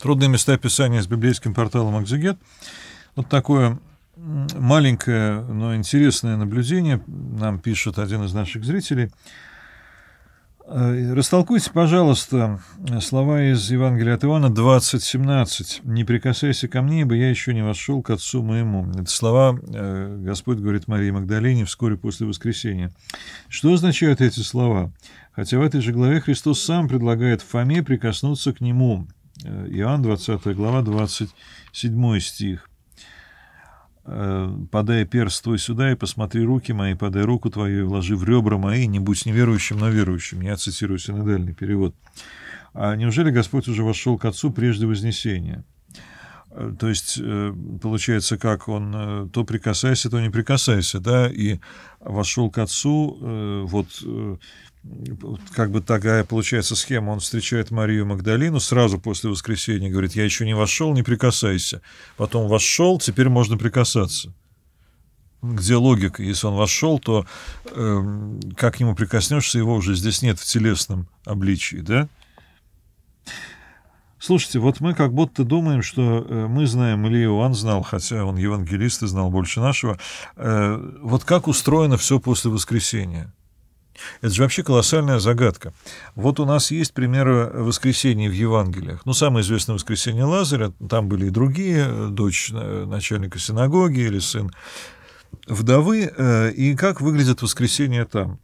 Трудные места описания с библейским порталом «Экзегет». Вот такое маленькое, но интересное наблюдение нам пишет один из наших зрителей. Э, растолкуйте, пожалуйста, слова из Евангелия от Иоанна 20.17. «Не прикасайся ко мне, ибо я еще не вошел к Отцу моему». Это слова э, Господь говорит Марии Магдалине вскоре после воскресения. Что означают эти слова? Хотя в этой же главе Христос сам предлагает Фоме прикоснуться к Нему, Э, Иоанн, 20 глава, 27 стих. «Э, «Подай перст твой сюда и посмотри руки мои, подай руку твою и вложи в ребра мои, не будь неверующим, но верующим». Я цитирую синодальный перевод. А неужели Господь уже вошел к Отцу прежде Вознесения? Э, то есть, получается, как он то прикасайся, то не прикасайся, да, и вошел к отцу, вот как бы такая получается схема. Он встречает Марию Магдалину сразу после воскресения, говорит, я еще не вошел, не прикасайся. Потом вошел, теперь можно прикасаться. Где логика? Если он вошел, то э, как к нему прикоснешься, его уже здесь нет в телесном обличии, да? Слушайте, вот мы как будто думаем, что э, мы знаем, или Иоанн знал, хотя он евангелист и знал больше нашего, э, вот как устроено все после воскресения – это же вообще колоссальная загадка. Вот у нас есть примеры воскресений в Евангелиях. Ну, самое известное воскресение Лазаря, там были и другие, дочь э, начальника синагоги или сын вдовы. Э, и как выглядит воскресение там?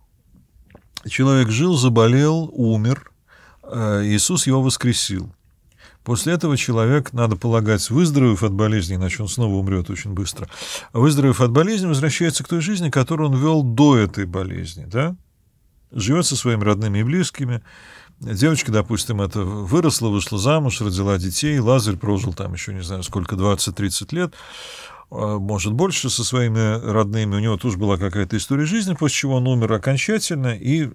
Человек жил, заболел, умер. Э, Иисус его воскресил. После этого человек, надо полагать, выздоровев от болезни, иначе он снова умрет очень быстро, выздоровев от болезни, возвращается к той жизни, которую он вел до этой болезни, да? живет со своими родными и близкими. Девочка, допустим, это выросла, вышла замуж, родила детей. Лазарь прожил там еще, не знаю, сколько, 20-30 лет. А, может, больше со своими родными. У него тоже была какая-то история жизни, после чего он умер окончательно. И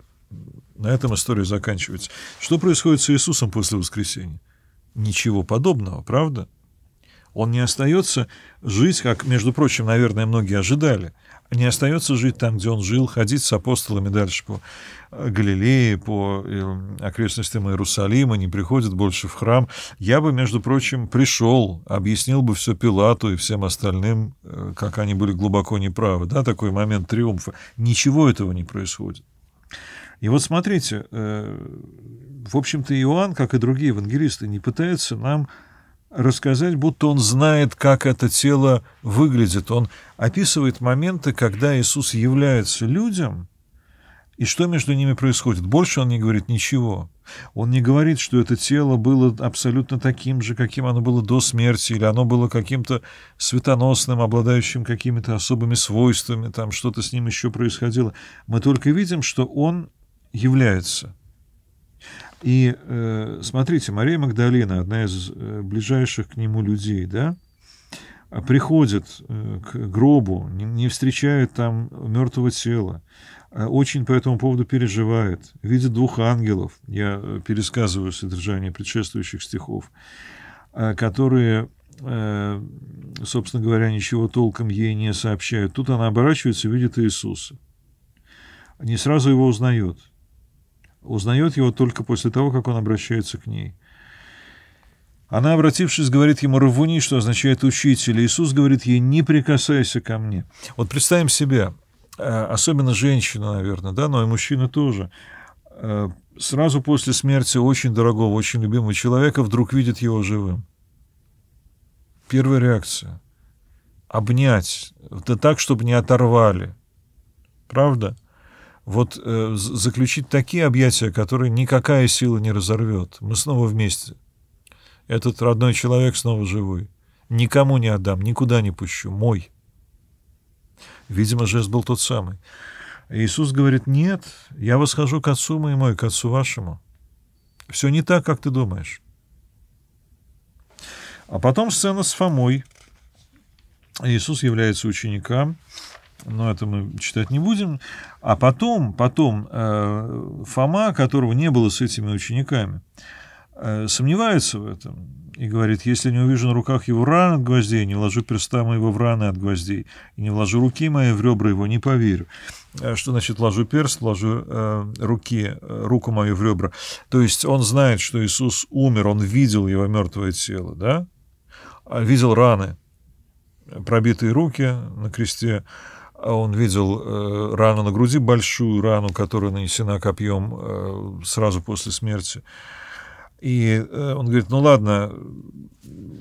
на этом история заканчивается. Что происходит с Иисусом после воскресения? Ничего подобного, правда? Он не остается жить, как, между прочим, наверное, многие ожидали – не остается жить там, где он жил, ходить с апостолами дальше по э, Галилее, по э, окрестностям Иерусалима, не приходит больше в храм. Я бы, между прочим, пришел, объяснил бы все Пилату и всем остальным, э, как они были глубоко неправы. Да, такой момент триумфа. Ничего этого не происходит. И вот смотрите, в общем-то, Иоанн, как и другие евангелисты, не пытается нам рассказать, будто он знает, как это тело выглядит. Он описывает моменты, когда Иисус является людям, и что между ними происходит. Больше он не говорит ничего. Он не говорит, что это тело было абсолютно таким же, каким оно было до смерти, или оно было каким-то светоносным, обладающим какими-то особыми свойствами, там что-то с ним еще происходило. Мы только видим, что он является – и э, смотрите, Мария Магдалина, одна из э, ближайших к нему людей, да, а приходит э, к гробу, не, не встречает там мертвого тела, э, очень по этому поводу переживает, видит двух ангелов, я э, пересказываю содержание предшествующих стихов, а, э, которые собственно говоря, ничего толком ей не сообщают. Тут она оборачивается и видит Иисуса. Не сразу его узнает – Узнает его только после того, как он обращается к ней. Она, обратившись, говорит ему «рвуни», что означает «учитель». Иисус говорит ей «не прикасайся ко мне». Вот представим себе, э, особенно женщина, наверное, да, но и мужчина тоже, э, сразу после смерти очень дорогого, очень любимого человека вдруг видит его живым. Первая реакция — обнять, да так, чтобы не оторвали. Правда? — вот э, заключить такие объятия, которые никакая сила не разорвет. Мы снова вместе. Этот родной человек снова живой. Никому не отдам, никуда не пущу. Мой. Видимо, жест был тот самый. Иисус говорит, нет, я восхожу к Отцу моему и к Отцу вашему. Все не так, как ты думаешь. А потом сцена с Фомой. Иисус является ученикам, но это мы читать не будем. А потом, потом э, Фома, которого не было с этими учениками, э, сомневается в этом и говорит, если не увижу на руках его ран от гвоздей, не вложу перста моего в раны от гвоздей, и не вложу руки мои в ребра его, не поверю. Э, что значит вложу перст, вложу э, руки, руку мою в ребра? То есть он знает, что Иисус умер, он видел его мертвое тело, да? А видел раны, пробитые руки на кресте, а он видел э, рану на груди, большую рану, которая нанесена копьем э, сразу после смерти. И э, он говорит, ну ладно,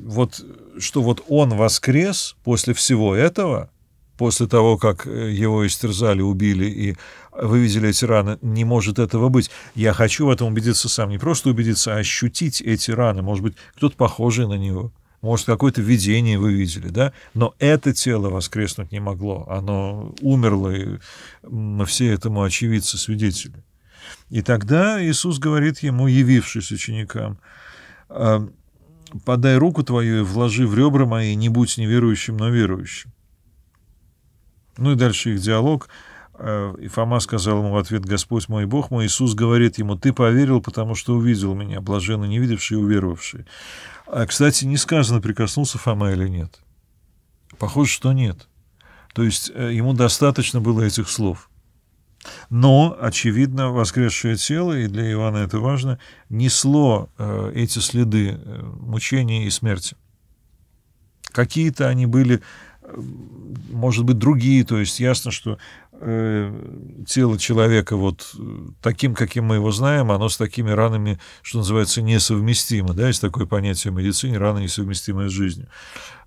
вот что вот он воскрес после всего этого, после того, как его истерзали, убили и вывезли эти раны, не может этого быть. Я хочу в этом убедиться сам, не просто убедиться, а ощутить эти раны, может быть, кто-то похожий на него может, какое-то видение вы видели, да, но это тело воскреснуть не могло, оно умерло, и мы все этому очевидцы, свидетели. И тогда Иисус говорит ему, явившись ученикам, «Подай руку твою и вложи в ребра мои, не будь неверующим, но верующим». Ну и дальше их диалог – Э, и Фома сказал ему в ответ, «Господь мой Бог мой». Иисус говорит ему, «Ты поверил, потому что увидел меня, блаженный не видевший и уверовавший». А, кстати, не сказано, прикоснулся Фома или нет. Похоже, что нет. То есть э, ему достаточно было этих слов. Но, очевидно, воскресшее тело, и для Иоанна это важно, несло э, эти следы мучения и смерти. Какие-то они были может быть, другие. То есть ясно, что э, тело человека вот э, таким, каким мы его знаем, оно с такими ранами, что называется, несовместимо. Да? Есть такое понятие в медицине – рана, несовместимая с жизнью.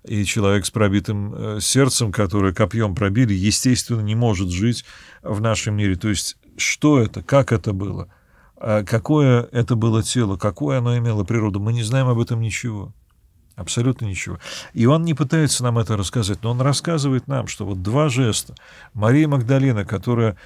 И человек с пробитым э, сердцем, которое копьем пробили, естественно, не может жить в нашем мире. То есть что это, как это было, а какое это было тело, какое оно имело природу, мы не знаем об этом ничего. Абсолютно ничего. И он не пытается нам это рассказать, но он рассказывает нам, что вот два жеста. Мария Магдалина, которая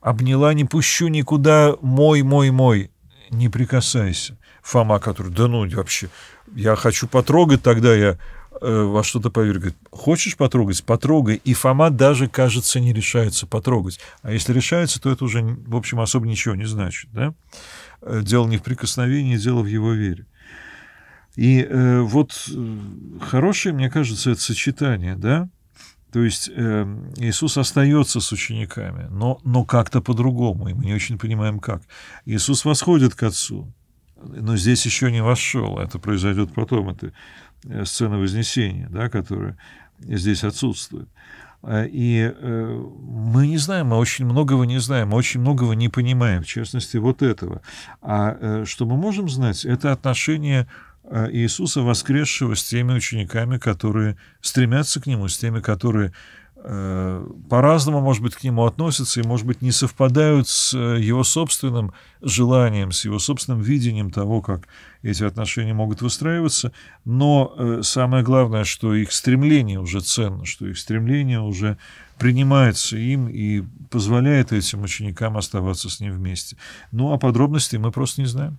обняла «не пущу никуда, мой, мой, мой, не прикасайся». Фома, который «да ну вообще, я хочу потрогать, тогда я э, во что-то поверю». Говорит, хочешь потрогать, потрогай. И Фома даже, кажется, не решается потрогать. А если решается, то это уже, в общем, особо ничего не значит. Да? Э, дело не в прикосновении, дело в его вере. И э, вот э, хорошее, мне кажется, это сочетание, да? То есть э, Иисус остается с учениками, но, но как-то по-другому, и мы не очень понимаем, как. Иисус восходит к Отцу, но здесь еще не вошел, а это произойдет потом, это э, сцена Вознесения, да, которая здесь отсутствует. А, и э, мы не знаем, мы очень многого не знаем, мы очень многого не понимаем, в частности, вот этого. А что мы можем знать, это отношение Э, Иисуса воскресшего с теми учениками, которые стремятся к Нему, с теми, которые э, по-разному, может быть, к нему относятся и, может быть, не совпадают с э, его собственным желанием, с его собственным видением того, как эти отношения могут выстраиваться. Но самое главное, что их стремление уже ценно, что их стремление уже принимается им и позволяет этим ученикам оставаться с ним вместе. Ну, а подробностей мы просто не знаем.